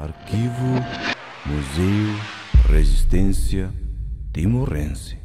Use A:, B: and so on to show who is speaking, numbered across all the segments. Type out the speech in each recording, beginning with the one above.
A: Arquivo Museu Resistência Timorense.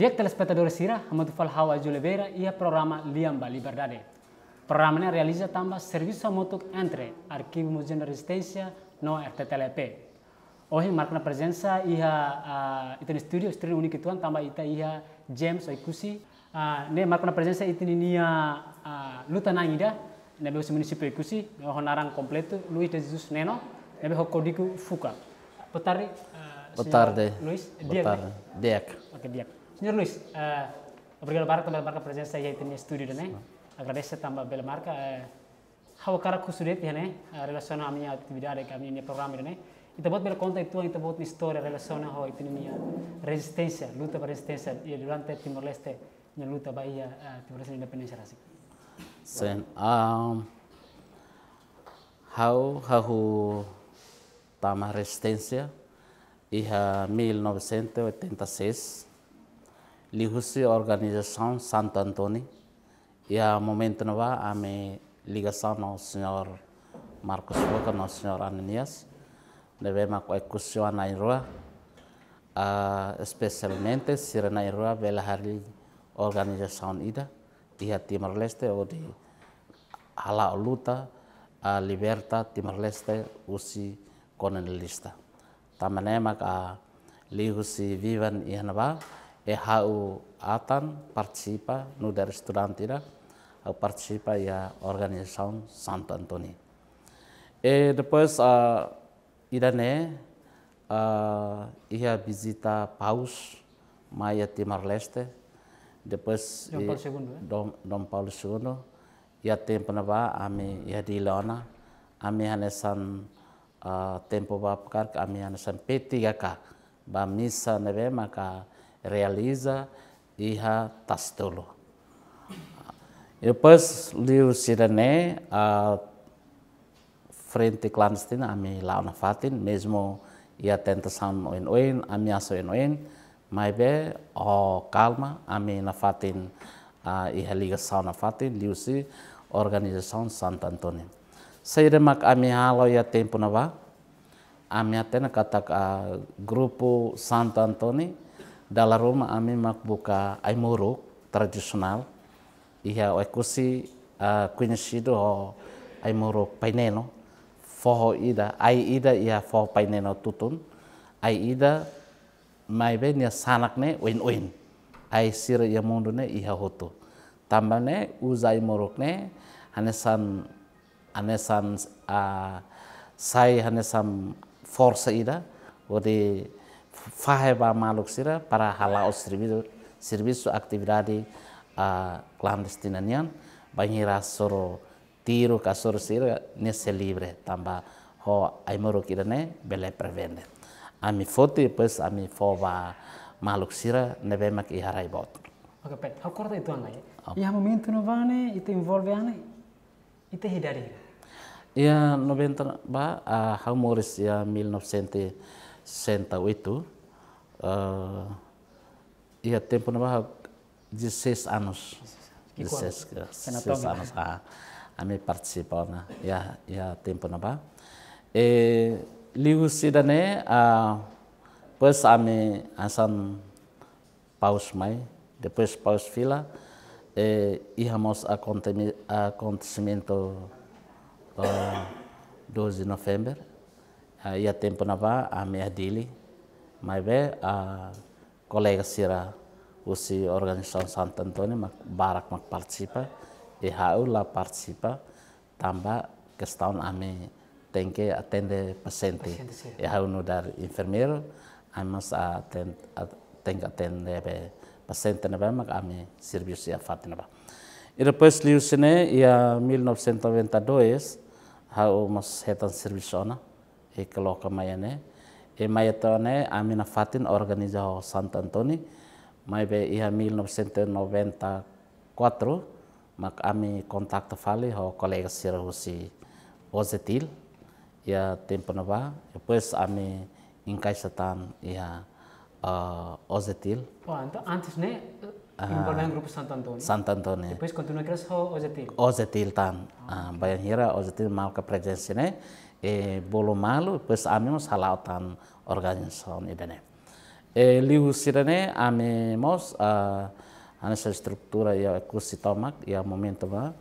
B: Dear telespectadores Sira, Hamadou Falhau de Oliveira ia o programa Liamba Liberdade. Programa ne realiza também serviço remoto entre arkivu Museu da no RTTLP. Ohi markna presensa iha uh, itu uh, studio estúdio unik tuan, tamba ita iha James Oikusi. Uh, ne markna presensa presença ita ninia uh, luta na ida, nebe o município Oikusi, no honarang kompletu Luis de Jesus Neno, nebe o código Fuka. Boa Uh, Potarde. Luis, Luiz, Diak. Oke, Diak. Señor Luis, uh, eh, obrigado para também marca presença aí no estúdio, né? Agradeço também pela marca. How cara kusurit ya né? a mi minha atividade, à minha programa, né? E também pelo contexto, e também a história relacionada à minha resistencia, luta para resistência e durante Timor Leste, minha luta para eh, la Timor Leste independência assim.
A: Sen, um, how how tama resistência e 1986 Lihusi Organização Santo Antônio Ya a momento nova a no ligação Marcus senhor no Boca, ao senhor Ananias, devemos ecucionar na rua, uh, ah, especialmente se na rua bela hari organização ida e a Timor-Leste ou di hala luta a ah, liberta Timor-Leste usi konen tamane Tamanema a lihusi vivan ihanaba, EHU atan participa no da restaurantira ao participa ya organização Santo Antônio. E depois a uh, Irane uh, ia visita Paus, Maia Timor-Leste, depois Dom eh? Dom, Dom Paulo II ia tempo na ba ami ia di lona ami hanesan uh, tempo ba pakar ami hanesan P3K ba misa nebe maka realiza Iha Tastolo. Depois, Liu Sirene, a Frente Clandestina, a mi Launa Fatin, mesmo ia tentação oin oin, aso oin oin, mas be, o calma, a mi na Fatin, a Iha Ligação na Fatin, Liu Si, Organização Santo Antônio. Seiremak a mi halo ia tempo na va, a mi tena katak a Grupo Santo Antônio, dalam rumah ami makbuka aimuru tradisional iha oikusi kuinisido ho aimuru paineno foho ida ai ida iya foho paineno tutun ai ida mai nia sanak ne win win ai sir ia mundu ne iha hotu tamba ne uzai moruk ne hanesan hanesan uh, sai hanesan force ida wadi fahe maluk sira para halaos servido servisu atividade a clandestinanian banhira soro tiro kasoro sira nesse libre tamba ho kira-ne bele prevende ami foto pues ami mak i harai iharaibot
B: Oke, Pet. Pet, korta itu anai. Okay. Ya momento no vane itu involve anai. Itu hindari.
A: Ya, noventa ba, uh, hau moris ya 1900 sentau itu uh, eh, ia tempo nabaha 16 anos. 16, 16 eh, anos. Ah, a me participar né? na ia ia tempo nabaha. E liu sidane a uh, depois a me asan paus mai, depois paus fila e íamos acontecimento uh, eh, 12 de novembro Ah, ia tempo na va a ah, me adili mai ve a ah, kolega sira usi organisasi Santo Antônio mak barak mak partisipa, e hau la partisipa tamba kestaun me tenke atende pasente e hau no dar a amas a ten tenga atende be eh, pasente na ve mak ami serviço e fatina ba e depois liusine ia 1992 hau e e mas hetan servisona e keloka mayane e mayatone amina fatin ho Santo antoni mai be iha 1994 e e mak ami kontakto fale ho kolega Sirahusi Ozetil ia tempo nova e pues ami encaixatan ia uh, Ozetil
B: oh, então antes né Involucrado ah. Santo Antônio. Santo Depois continua ho Ozetil.
A: Ozetil tan. Ah, Bayan hira Ozetil e bolo malu pues mos halautan organisasi idene e eh, liu sirene mos a esa estructura ya tomak ya momento va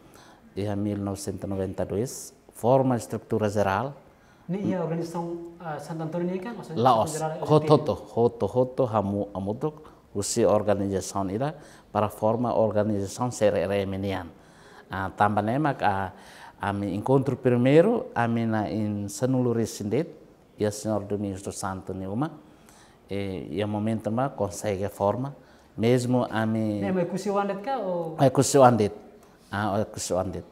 A: ya 1992 forma struktura geral
B: Ni ya organisasi uh, Santo Antônio ini kan? Laos, hototo,
A: hoto, hoto, hamu, amutuk, usi organização ida para forma sere seremenian. Uh, ah, tambah mak. uh, ah, Ame encontro primeiro, ame na in senuluris sindet, e a Senhora do Ministro Santo Neuma, e, e a momento ma consegue a forma, mesmo ame... Nema
B: kusiwandet ka
A: ou... É kusiwandet, ah, é kusiwandet.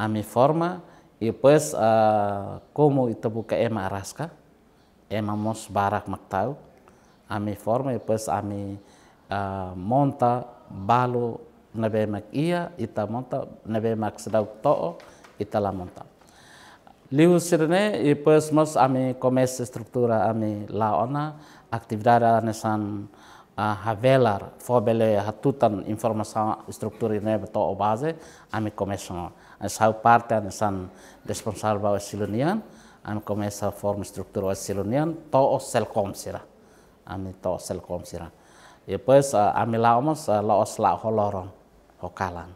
A: Ame forma, e depois, ah, como itabuka ema araska, ema mos barak tau, ame forma, e depois ame ah, monta balo nebe mak ia, ita monta nebe mak sedau to'o, Itala montal. Liusirne e pues mas ami comes estructura ami laona aktivdara nesan havelar fobele hatutan informação struktur ini beto o base ami começam a sau parte nesan bawa silonian ami começa form struktur estrutura silonian to o selcom sira ami to selcom sira e pues ami laomas laos la holorong hokalan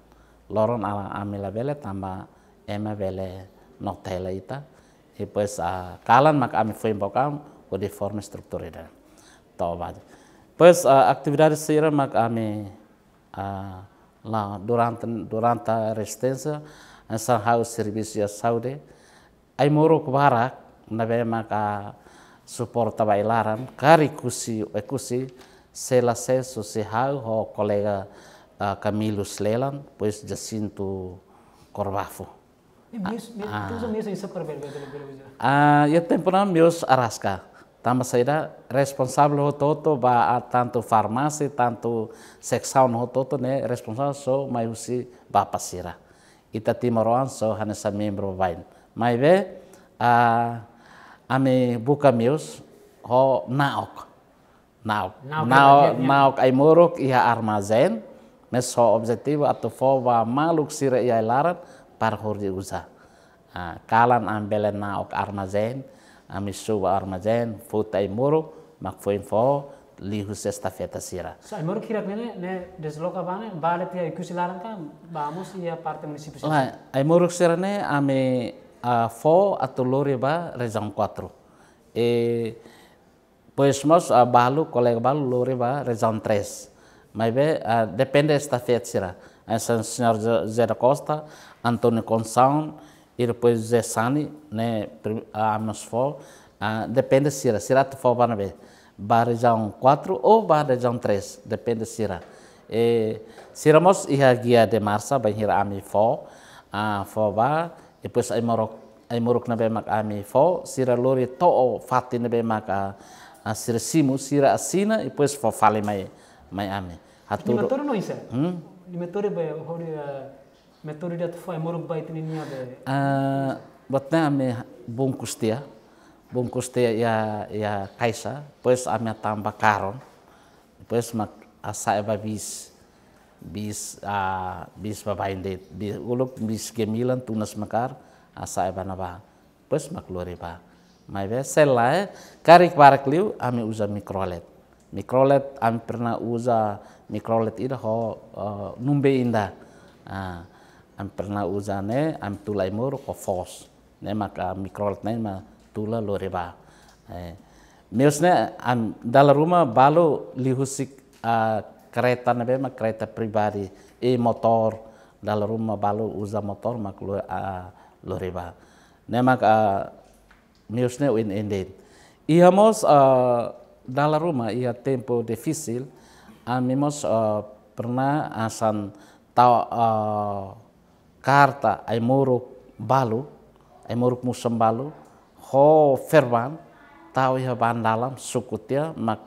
A: loron ala ami la bele tamba ema vele notela ita e pues a ah, kalan mak ami foi bokam o de forma estruturada tovad pues a ah, atividade sira mak ami a ah, la durante durante a resistência en São house service ya saude ai moro kubarak na ve mak a suporta bailaran kari kusi ekusi sela seso se hau ho kolega Camilo Slelan pues Jacinto ya Corvafo Eu temporada mius ah. mius Tama saída responsável toto ba ah, tanto farmácia, tanto sexual no toto né responsável só mas usi ba pasira. Ita timoruan só hanessa membro vain. Mas ve a ah, ame buka mius ho naok. Naok. Naok ya, ya. naok ai morok ia armazen. Mas só objetivo atofo ba maluk sira ia larat par di usa ah, kalan am na ok armazen amis suba armazen futa imuru mak fo info li hus e feta sira
B: sa imuru kira mene ne desloka bane bale tia ikusi laran kam vamos ia parte municipio ai
A: imuru sira ne ame fo atulori ba rezang 4 e pois mos balu kolega balu lori ba rezang 3 mai be depende esta feta sira É Senhor Zé da Costa, Antônio Conção e depois Zé Sani, né, a Amosfor, ah, depende se era, se era tu for banabe, região 4 ou ba região 3, depende se era. E, se éramos a guia de marça, bem hira a for, a ah, for e depois aí morok, aí morok na bemak a for, se era lori to ou fati na bemak a, ah, a se era simo, se era assina, depois for fale mai, mai ami. Hatu, Ni matoro não isso?
B: الميثود بي هو ميثود ده تفاي مربع تنينيا بي
A: آه بتنا ame bungkus dia bungkus dia ya ya kaisa pues ame tambah karon pues mak asa eba bis bis a ah, bis babain det bis uluk bis gemilan tunas makar asa eba naba pues mak luar eba mai be selai karik barak liu ame uza mikrolet mikrolet ame pernah uza mikrolet ida ho eh, numbe inda am ah, perna uzane am tulai mur ko fos ne maka mikrolet ne ma tula loreba e, Miusnya am dalam rumah balu lihusik kereta be ma kereta pribadi e motor dalam rumah balu uza motor mak lo riba ne mak a ne win ended Ia mos eh, dalam rumah ia tempo defisil animos uh, eh, pernah asan tau uh, eh, karta aimuru balu ay muruk musem balu ho ferban tau iha bandalam sukutia ya, mak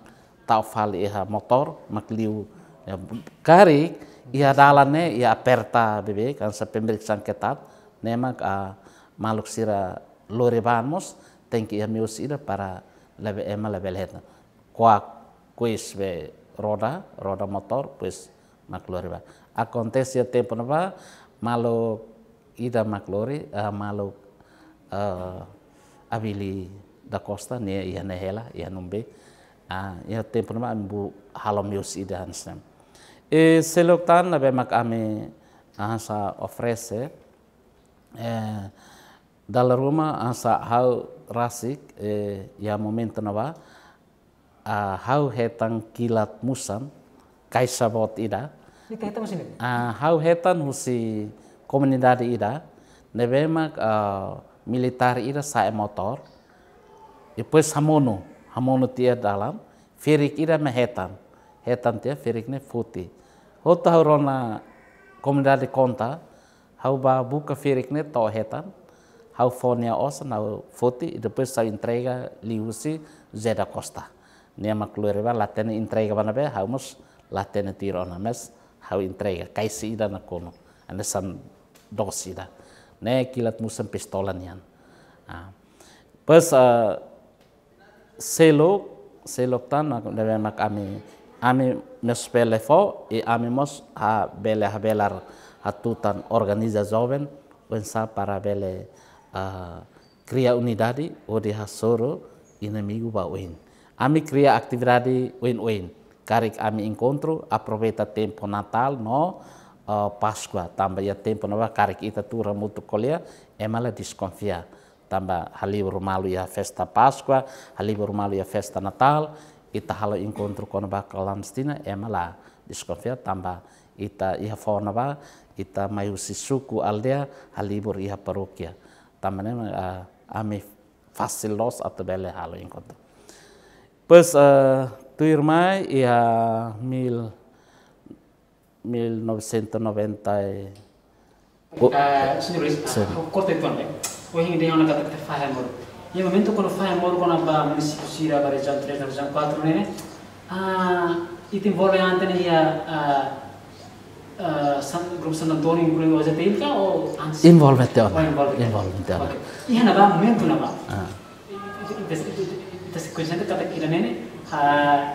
A: tau fali iha motor mak liu ya, kari ia dalane ia aperta bebe kan sa pemeriksaan ketat nemak uh, eh, maluk sira mos tengki ia miusida para lebe ema lebe leheta kuak kuis be roda, roda motor, pues maklori ba. Acontece ya tempo na malo ida maklori, uh, eh, malo uh, eh, abili da costa, ne ia ne hela, ia numbe. Ah, ia ya tempo na ba, bu halom yus ida hansem. E eh, seloktan na be mak ame hansa ah, ofrese eh, dalaruma Roma ah, hal rasik, eh, ia ya momento na uh, hau hetan kilat musan kaisa bot ida
B: uh,
A: hau hetan husi komunidade ida nebe mak uh, militar ida sae motor depois hamono hamono tia dalam firik ida me hetan hetan tia firik ne futi hota horona komunidade konta hau ba buka firik ne to hetan hau fonia osa hau futi depois sa entrega liusi zeda costa nema intrega latene intraiga haumos la latene tiro mes hau intraiga kaisi ida na kono ane san dos ida ne kilat musam pistolan yan pas selo selo tan nebe mak ami ami mes pelefo e ami mos ha bele ha belar tutan organiza joven pensa para bele cria unidade odi hasoro inimigo ba wen Ami cria atividade win-win. Karik ami encontro, aproveita tempo Natal, no uh, eh, Páscoa, Tamba ya tempo nova, karik ita muito mutu kolia, emala diskonfia. Tamba halibur malu ya festa Páscoa, halibur malu ya festa Natal, ita halo encontro com a emala é Tamba ita ia fora ba ita mayusi suku aldea halibur ia Tamba nema uh, eh, ami fasil los atau bele halo inkontro Pois a ah, tua irmã e a mil, 1990. Uh, senhor Luiz,
B: corta então, né? O ringue de Ana Gata que faz amor. E o momento quando faz amor, com a município Sira, para região 3, na região 4, né? Ah, e tem vôlei antes, né? E a grupo Santo Antônio inclui o AZTILCA ou antes? Envolve-te. Envolve-te.
A: Envolve-te. E na momento na
B: Kujinaka katakiranen ha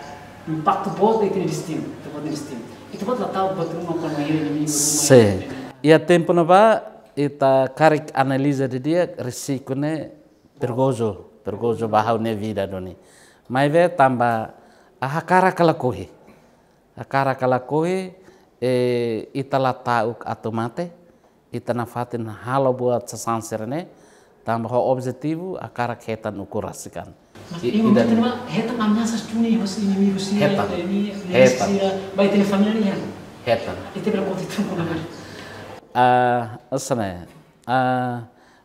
B: impacto destino itini distim, bot distim. Itu e bot latau bot rumah kon mahir ini. Se.
A: a tempo napa ita e karik analisa de dia risiko ne pergozo, pergozo bahau ne vida doni. Mai ve tamba ahakara kala kohi. Ahakara kala kohi e ita e latau atau mate ita nafatin halo buat sesansirne tambah objektivu akara ketan ukurasikan banjira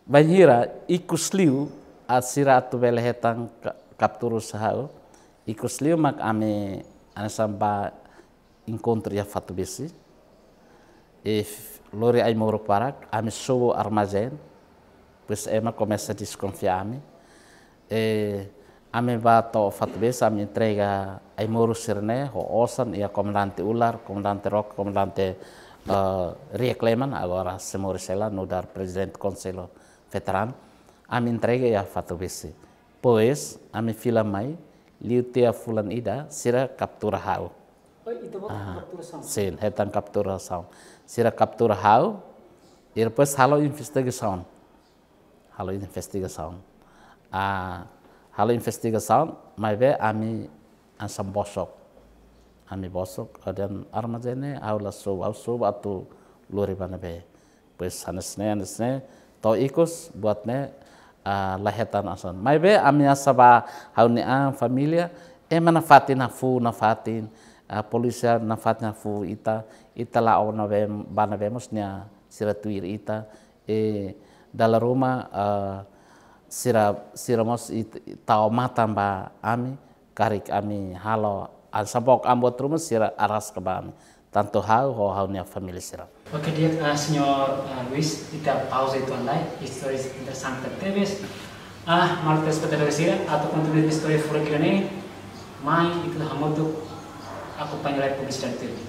A: Χέταν ikus liu asira tu bele hetang kapturu sahau ikus liu mak ame samba inkontri ya fatu besi if lori ai moro parak ame sowo armazen pues ema komesa diskonfia ame eh, ame bato fatbesa ame entrega ai moru sirne ho osan ia komandante ular komandante rock komandante uh, eh, reclaman agora se sela no dar veteran, konselo veteran ame entrega ia besi pois ame fila mai liutea fulan ida sira kaptura hau
B: oh, itu e ah, sim
A: hetan kaptura são sira kaptura hau ir e depois halo investigasaun halo investigação ah Hali mai be ami ansam bosok. Ami bosok adan armajene aula sub au sub atu luri be, Pues hanesne ne, to ikus buat ne lahetan asan. be ami asaba ne am familia emana fatin fu na fatin polisi na fatin fu ita ita la na be bana be musnya siratuir ita e dalaruma sira siramos tao ba ami karik ami halo al sampok ambot rumus sira aras ami tanto hau ho hau nia family sira
B: Oke dia uh, senyor eh, Luis kita pause itu online historis interesante teves ah martes tes pada sira atau kontribusi histori fura kirane mai itu hamotu aku panjalai publis dari